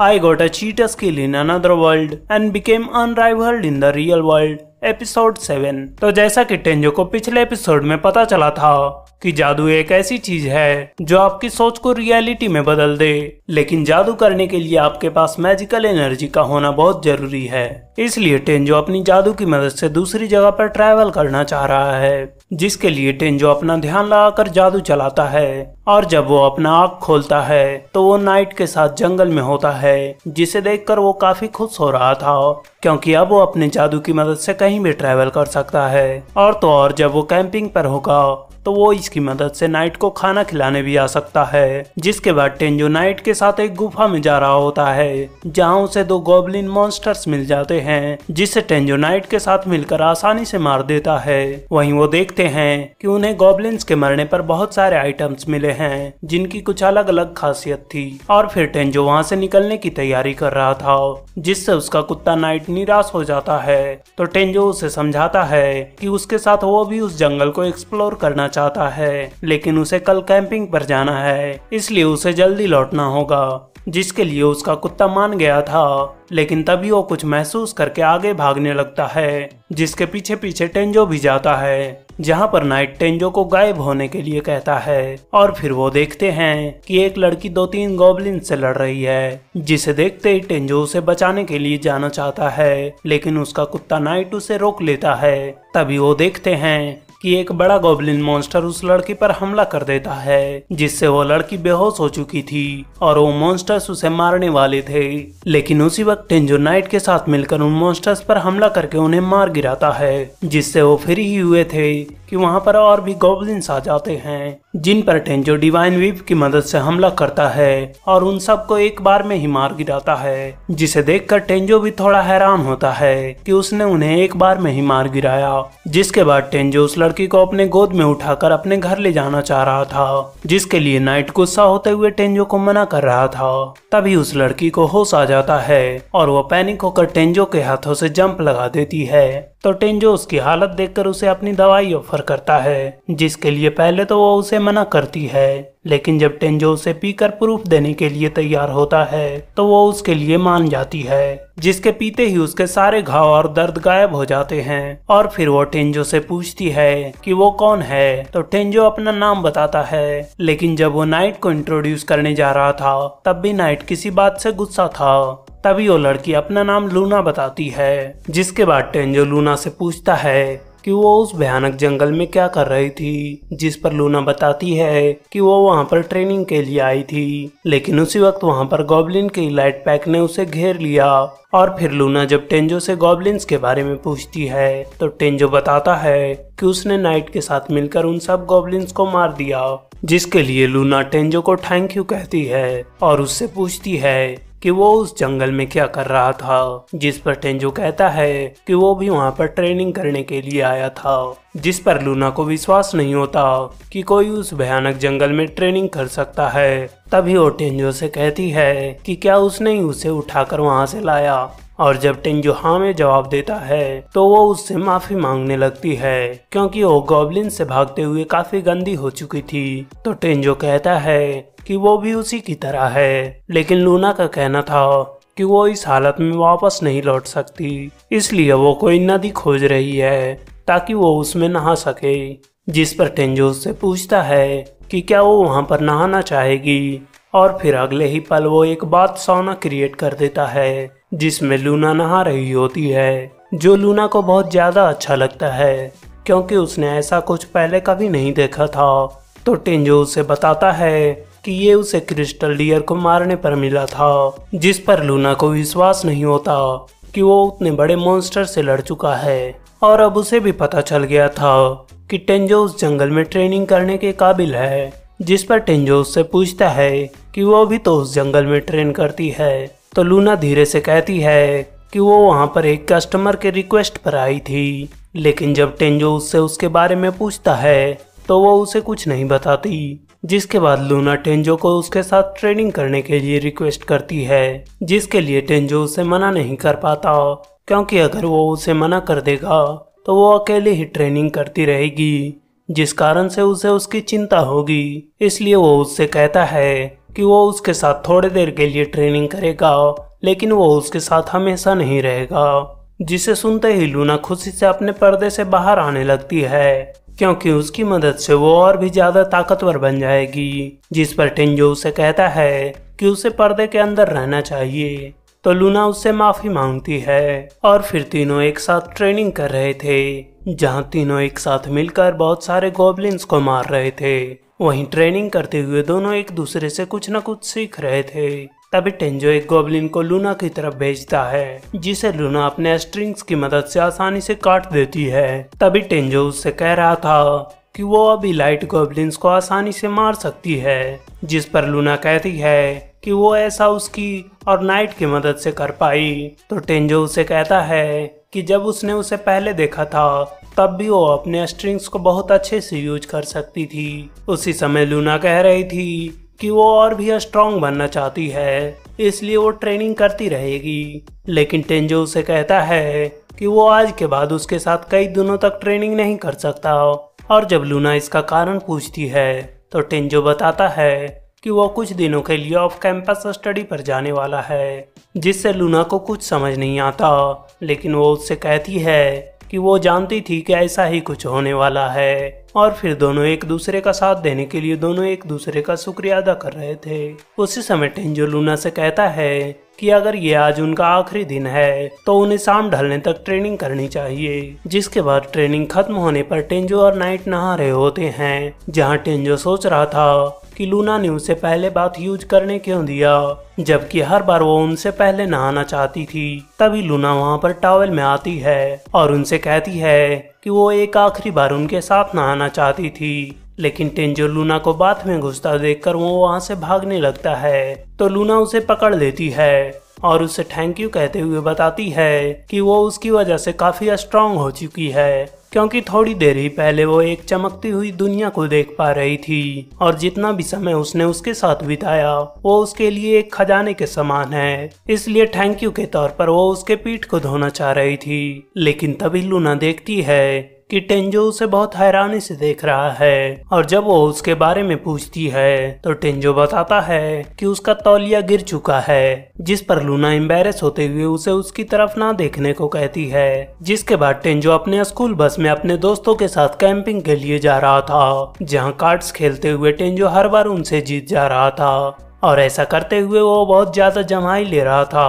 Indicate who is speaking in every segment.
Speaker 1: I got a cheetah skill in another world and became unrivaled in the real world. Episode seven तो जैसा कि टेंजो को पिछले episode में पता चला था कि जादू एक ऐसी चीज है जो आपकी सोच को रियलिटी में बदल दे लेकिन जादू करने के लिए आपके पास मैजिकल एनर्जी का होना बहुत जरूरी है इसलिए टेंजो अपनी जादू की मदद से दूसरी जगह पर ट्रैवल करना चाह रहा है जिसके लिए टेंजो अपना ध्यान लगाकर जादू चलाता है और जब वो अपना आँख खोलता है तो वो नाइट के साथ जंगल में होता है जिसे देखकर वो काफी खुश हो रहा था क्योंकि अब वो अपने जादू की मदद से कहीं भी ट्रैवल कर सकता है और तो और जब वो कैंपिंग पर होगा तो वो इसकी मदद से नाइट को खाना खिलाने भी आ सकता है जिसके बाद टेंजो नाइट के साथ एक गुफा में जा रहा होता है जहाँ उसे दो गोबलिन मॉन्स्टर्स मिल जाते हैं जिसे टेंजो नाइट के साथ मिलकर आसानी से मार देता है वहीं वो देखते हैं कि उन्हें गोबलिन्स के मरने पर बहुत सारे आइटम्स मिले हैं जिनकी कुछ अलग अलग खासियत थी और फिर टेंजो वहाँ से निकलने की तैयारी कर रहा था जिससे उसका कुत्ता नाइट निराश हो जाता है तो टेंजो उसे समझाता है कि उसके साथ वो भी उस जंगल को एक्सप्लोर करना चाहता है लेकिन उसे कल कैंपिंग पर जाना है इसलिए उसे जल्दी लौटना होगा जिसके लिए उसका कुत्ता मान गया था लेकिन तभी वो कुछ महसूस करके आगे भागने लगता है जिसके पीछे पीछे टेंजो भी जाता है जहाँ पर नाइट टेंजो को गायब होने के लिए कहता है और फिर वो देखते हैं कि एक लड़की दो तीन गोबलिन से लड़ रही है जिसे देखते ही टेंजो उसे बचाने के लिए जाना चाहता है लेकिन उसका कुत्ता नाइट उसे रोक लेता है तभी वो देखते हैं कि एक बड़ा गोबलिन मॉन्स्टर उस लड़की पर हमला कर देता है जिससे वो लड़की बेहोश हो चुकी थी और वो मॉन्स्टर्स उसे मारने वाले थे लेकिन उसी वक्त टेंजो नाइट के साथ मिलकर उन मॉन्स्टर्स पर हमला करके उन्हें मार गिराता है जिससे वो फिर ही हुए थे कि वहाँ पर और भी गोब्लिन्स आ जाते हैं जिन पर टेंजो डिवाइन वीप की मदद से हमला करता है और उन सबको एक बार में ही मार गिराता है जिसे देखकर टेंजो भी थोड़ा हैरान होता है कि उसने उन्हें एक बार में ही मार गिराया जिसके बाद टेंजो उस लड़ लड़की को अपने गोद में उठाकर अपने घर ले जाना चाह रहा था जिसके लिए नाइट गुस्सा होते हुए टेंजो को मना कर रहा था तभी उस लड़की को होश आ जाता है और वह पैनिक होकर टेंजो के हाथों से जंप लगा देती है तो टेंजो उसकी हालत देखकर उसे अपनी दवाई ऑफर करता है जिसके लिए पहले तो वो उसे मना करती है लेकिन जब टेंजो उसे पीकर प्रूफ देने के लिए तैयार होता है तो वो उसके लिए मान जाती है जिसके पीते ही उसके सारे घाव और दर्द गायब हो जाते हैं और फिर वो टेंजो से पूछती है कि वो कौन है तो टेंजो अपना नाम बताता है लेकिन जब वो नाइट को इंट्रोड्यूस करने जा रहा था तब भी नाइट किसी बात से गुस्सा था तभी वो लड़की अपना नाम लूना बताती है जिसके बाद टेंजो लूना से पूछता है कि वो उस भयानक जंगल में क्या कर रही थी जिस पर लूना बताती है कि वो वहाँ पर ट्रेनिंग के लिए आई थी लेकिन उसी वक्त वहाँ पर गॉबलिन के लाइट पैक ने उसे घेर लिया और फिर लूना जब टेंजो से गोबलिन के बारे में पूछती है तो टेंजो बताता है कि उसने नाइट के साथ मिलकर उन सब गॉबलिन्स को मार दिया जिसके लिए लूना टेंजो को थैंक यू कहती है और उससे पूछती है कि वो उस जंगल में क्या कर रहा था जिस पर टेंजो कहता है कि वो भी वहाँ पर ट्रेनिंग करने के लिए आया था जिस पर लूना को विश्वास नहीं होता कि कोई उस भयानक जंगल में ट्रेनिंग कर सकता है तभी वो टेंजो से कहती है कि क्या उसने ही उसे उठाकर वहाँ से लाया और जब टेंजो हाँ में जवाब देता है तो वो उससे माफी मांगने लगती है क्योंकि वो गॉबलिन से भागते हुए काफी गंदी हो चुकी थी तो टेंजो कहता है कि वो भी उसी की तरह है लेकिन लूना का कहना था कि वो इस हालत में वापस नहीं लौट सकती इसलिए वो कोई नदी खोज रही है ताकि वो उसमें नहा सके जिस पर टेंजो से पूछता है कि क्या वो वहाँ पर नहाना चाहेगी और फिर अगले ही पल वो एक बात सोना क्रिएट कर देता है जिसमें लूना नहा रही होती है जो लूना को बहुत ज़्यादा अच्छा लगता है क्योंकि उसने ऐसा कुछ पहले कभी नहीं देखा था तो टेंजो उसे बताता है कि ये उसे क्रिस्टल डियर को मारने पर मिला था जिस पर लूना को विश्वास नहीं होता कि वो उतने बड़े मॉन्स्टर से लड़ चुका है और अब उसे भी पता चल गया था कि टेंजो उस जंगल में ट्रेनिंग करने के काबिल है जिस पर टेंजो उससे पूछता है कि वो भी तो उस जंगल में ट्रेन करती है तो लूना धीरे से कहती है कि वो वहाँ पर एक कस्टमर के रिक्वेस्ट पर आई थी लेकिन जब टेंजो उससे उसके बारे में पूछता है तो वो उसे कुछ नहीं बताती जिसके बाद लूना टेंजो को उसके साथ ट्रेनिंग करने के लिए रिक्वेस्ट करती है जिसके लिए टेंजो उसे मना नहीं कर पाता क्योंकि अगर वो उसे मना कर देगा तो वो अकेले ही ट्रेनिंग करती रहेगी जिस कारण से उसे उसकी चिंता होगी इसलिए वो उससे कहता है कि वो उसके साथ थोड़ी देर के लिए ट्रेनिंग करेगा लेकिन वो उसके साथ हमेशा नहीं रहेगा जिसे सुनते ही लूना खुशी से अपने पर्दे से बाहर आने लगती है क्योंकि उसकी मदद से वो और भी ज्यादा ताकतवर बन जाएगी जिस पर टिंजो उसे कहता है कि उसे पर्दे के अंदर रहना चाहिए तो लूना उससे माफी मांगती है और फिर तीनों एक साथ ट्रेनिंग कर रहे थे जहाँ तीनों एक साथ मिलकर बहुत सारे गोबलिन्स को मार रहे थे वहीं ट्रेनिंग करते हुए दोनों एक दूसरे से कुछ न कुछ सीख रहे थे तभी टेंजो एक गोबलिन को लूना की तरफ भेजता है जिसे लूना अपने स्ट्रिंग्स की मदद से आसानी से काट देती है तभी टेंजो उससे कह रहा था कि वो अभी लाइट गोबलिन को आसानी से मार सकती है जिस पर लूना कहती है कि वो ऐसा उसकी और नाइट की मदद से कर पाई तो टेंजो उसे कहता है कि जब उसने उसे पहले देखा था तब भी वो अपने स्ट्रिंग्स को बहुत अच्छे से यूज कर सकती थी उसी समय लूना कह रही थी कि वो और भी स्ट्रांग बनना चाहती है इसलिए वो ट्रेनिंग करती रहेगी लेकिन टेंजो उसे कहता है कि वो आज के बाद उसके साथ कई दिनों तक ट्रेनिंग नहीं कर सकता और जब लूना इसका कारण पूछती है तो टेंजो बताता है कि वो कुछ दिनों के लिए ऑफ कैंपस स्टडी पर जाने वाला है जिससे लूना को कुछ समझ नहीं आता लेकिन वो उससे कहती है कि वो जानती थी कि ऐसा ही कुछ होने वाला है और फिर दोनों एक दूसरे का साथ देने के लिए दोनों एक दूसरे का शुक्रिया अदा कर रहे थे उसी समय टेंजो लूना से कहता है कि अगर ये आज उनका आखिरी दिन है तो उन्हें शाम ढलने तक ट्रेनिंग करनी चाहिए जिसके बाद ट्रेनिंग खत्म होने पर टेंजो और नाइट नहा रहे होते हैं जहाँ टेंजो सोच रहा था कि लूना ने उसे पहले बात यूज करने क्यों दिया जबकि हर बार वो उनसे पहले नहाना चाहती थी तभी लूना वहाँ पर टॉवल में आती है और उनसे कहती है कि वो एक आखिरी बार उनके साथ नहाना चाहती थी लेकिन टेंजो लूना को बाथ में घुसता देखकर वो वहां से भागने लगता है तो लूना उसे पकड़ लेती है और उसे थैंक यू कहते हुए बताती है कि वो उसकी वजह से काफी स्ट्रांग हो चुकी है क्योंकि थोड़ी देर ही पहले वो एक चमकती हुई दुनिया को देख पा रही थी और जितना भी समय उसने उसके साथ बिताया वो उसके लिए एक खजाने के समान है इसलिए थैंक यू के तौर पर वो उसके पीठ को धोना चाह रही थी लेकिन तभी लूना देखती है कि टेंजो उसे बहुत हैरानी से देख रहा है और जब वो उसके बारे में पूछती है तो टेंजो बताता है कि उसका तौलिया गिर चुका है जिस पर लूना एम्बेरस होते हुए उसे उसकी तरफ ना देखने को कहती है जिसके बाद टेंजो अपने स्कूल बस में अपने दोस्तों के साथ कैंपिंग के लिए जा रहा था जहाँ कार्ड्स खेलते हुए टेंजो हर बार उनसे जीत जा रहा था और ऐसा करते हुए वो बहुत ज्यादा जमाई ले रहा था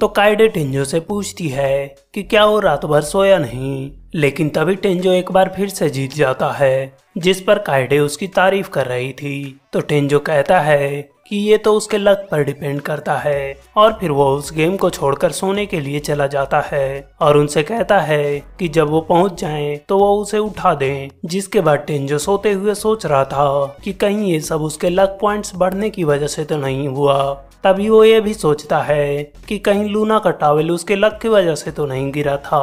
Speaker 1: तो कायडे टेंजो से पूछती है कि क्या वो रात भर सोया नहीं लेकिन तभी टेंजो एक बार फिर से जीत जाता है जिस पर कायडे उसकी तारीफ कर रही थी तो टेंजो कहता है कि ये तो उसके लक पर डिपेंड करता है और फिर वो उस गेम को छोड़कर सोने के लिए चला जाता है और उनसे कहता है कि जब वो पहुंच जाए तो वो उसे उठा दें जिसके बाद टेंजो सोते हुए सोच रहा था कि कहीं ये सब उसके लक पॉइंट्स बढ़ने की वजह से तो नहीं हुआ तभी वो ये भी सोचता है कि कहीं लूना का टावल उसके लक की वजह से तो नहीं गिरा था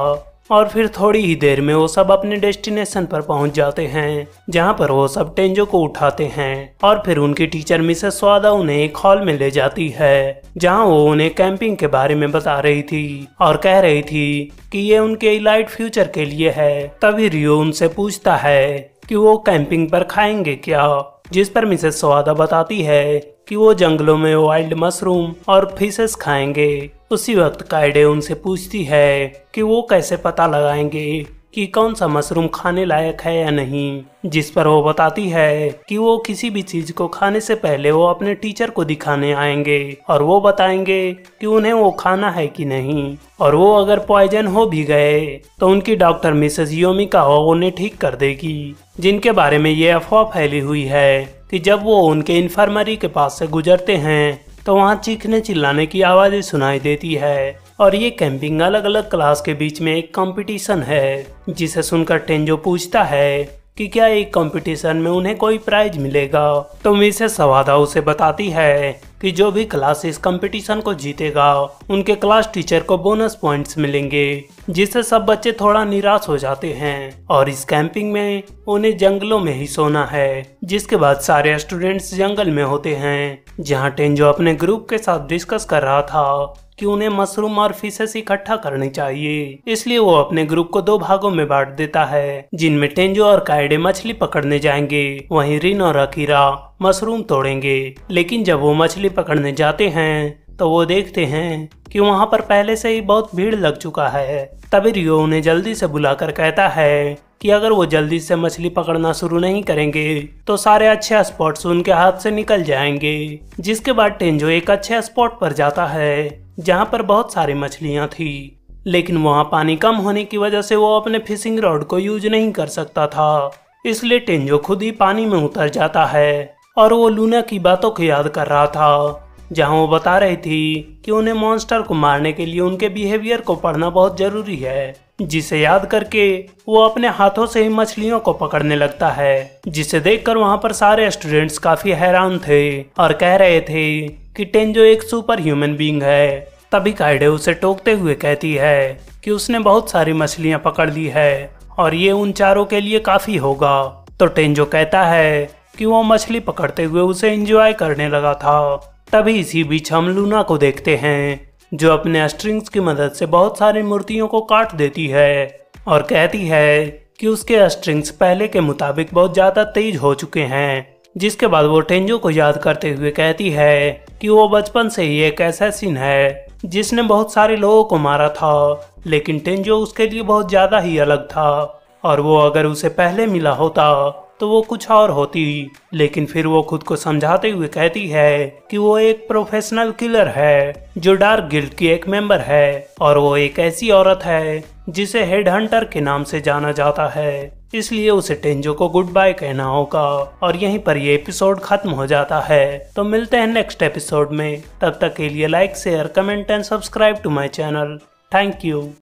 Speaker 1: और फिर थोड़ी ही देर में वो सब अपने डेस्टिनेशन पर पहुंच जाते हैं जहां पर वो सब टेंजो को उठाते हैं और फिर उनकी टीचर मिसेस स्वादा उन्हें एक हॉल में ले जाती है जहां वो उन्हें कैंपिंग के बारे में बता रही थी और कह रही थी कि ये उनके इलाइट फ्यूचर के लिए है तभी रियो उनसे पूछता है कि वो कैंपिंग पर खाएंगे क्या जिस पर मिसेस स्वादा बताती है कि वो जंगलों में वाइल्ड मशरूम और फिशेस खाएंगे उसी वक्त कायडे उनसे पूछती है कि वो कैसे पता लगाएंगे कि कौन सा मशरूम खाने लायक है या नहीं जिस पर वो बताती है कि वो किसी भी चीज को खाने से पहले वो अपने टीचर को दिखाने आएंगे और वो बताएंगे कि उन्हें वो खाना है कि नहीं और वो अगर पॉइजन हो भी गए तो उनकी डॉक्टर मिसेज योमिका हो उन्हें ठीक कर देगी जिनके बारे में ये अफवाह फैली हुई है कि जब वो उनके इन्फर्मरी के पास से गुजरते हैं तो वहाँ चीखने चिल्लाने की आवाज़ें सुनाई देती है और ये कैंपिंग अलग अलग क्लास के बीच में एक कंपटीशन है जिसे सुनकर टेंजो पूछता है कि क्या एक कंपटीशन में उन्हें कोई प्राइज मिलेगा तो मिसेस सवादा उसे बताती है कि जो भी क्लास इस कंपटीशन को जीतेगा उनके क्लास टीचर को बोनस पॉइंट्स मिलेंगे जिससे सब बच्चे थोड़ा निराश हो जाते हैं और इस कैंपिंग में उन्हें जंगलों में ही सोना है जिसके बाद सारे स्टूडेंट्स जंगल में होते हैं जहाँ टेंजो अपने ग्रुप के साथ डिस्कस कर रहा था कि उन्हें मशरूम और फिशेस इकट्ठा करनी चाहिए इसलिए वो अपने ग्रुप को दो भागों में बांट देता है जिनमें टेंजो और कायडे मछली पकड़ने जाएंगे वहीं रिन और अकीरा मशरूम तोड़ेंगे लेकिन जब वो मछली मछली पकड़ने जाते हैं तो वो देखते हैं कि वहाँ पर पहले से ही बहुत भीड़ लग चुका है तभी रियो उन्हें जल्दी से बुलाकर कहता है कि अगर वो जल्दी से मछली पकड़ना शुरू नहीं करेंगे तो सारे अच्छे स्पॉट्स उनके हाथ से निकल जाएंगे जिसके बाद टेंजो एक अच्छे स्पॉट पर जाता है जहाँ पर बहुत सारी मछलियाँ थी लेकिन वहाँ पानी कम होने की वजह से वो अपने फिशिंग रॉड को यूज नहीं कर सकता था इसलिए टेंजो खुद ही पानी में उतर जाता है और वो लूना की बातों को याद कर रहा था जहां वो बता रही थी कि उन्हें मॉन्स्टर को मारने के लिए उनके बिहेवियर को पढ़ना बहुत जरूरी है जिसे याद करके वो अपने हाथों से ही मछलियों को पकड़ने लगता है जिसे देखकर वहां पर सारे स्टूडेंट्स काफी हैरान थे और कह रहे थे कि टेंजो एक सुपर ह्यूमन बींग है तभी काइडे उसे टोकते हुए कहती है कि उसने बहुत सारी मछलियां पकड़ ली है और ये उन चारों के लिए काफी होगा तो टेंजो कहता है कि वो मछली पकड़ते हुए उसे एंजॉय करने लगा था तभी इसी बीच हम लूना को देखते हैं जो अपने स्ट्रिंग्स की मदद से बहुत सारी मूर्तियों को काट देती है और कहती है कि उसके स्ट्रिंग्स पहले के मुताबिक बहुत ज़्यादा तेज हो चुके हैं जिसके बाद वो टेंजो को याद करते हुए कहती है कि वो बचपन से ही एक सीन है जिसने बहुत सारे लोगों को मारा था लेकिन टेंजो उसके लिए बहुत ज़्यादा ही अलग था और वो अगर उसे पहले मिला होता तो वो कुछ और होती लेकिन फिर वो खुद को समझाते हुए कहती है कि वो एक प्रोफेशनल किलर है जो डार्क गिल्ड की एक मेंबर है और वो एक ऐसी औरत है जिसे हेड हंटर के नाम से जाना जाता है इसलिए उसे टेंजो को गुड बाय कहना होगा और यहीं पर ये एपिसोड खत्म हो जाता है तो मिलते हैं नेक्स्ट एपिसोड में तब तक के लिए like share comment and subscribe to my channel thank you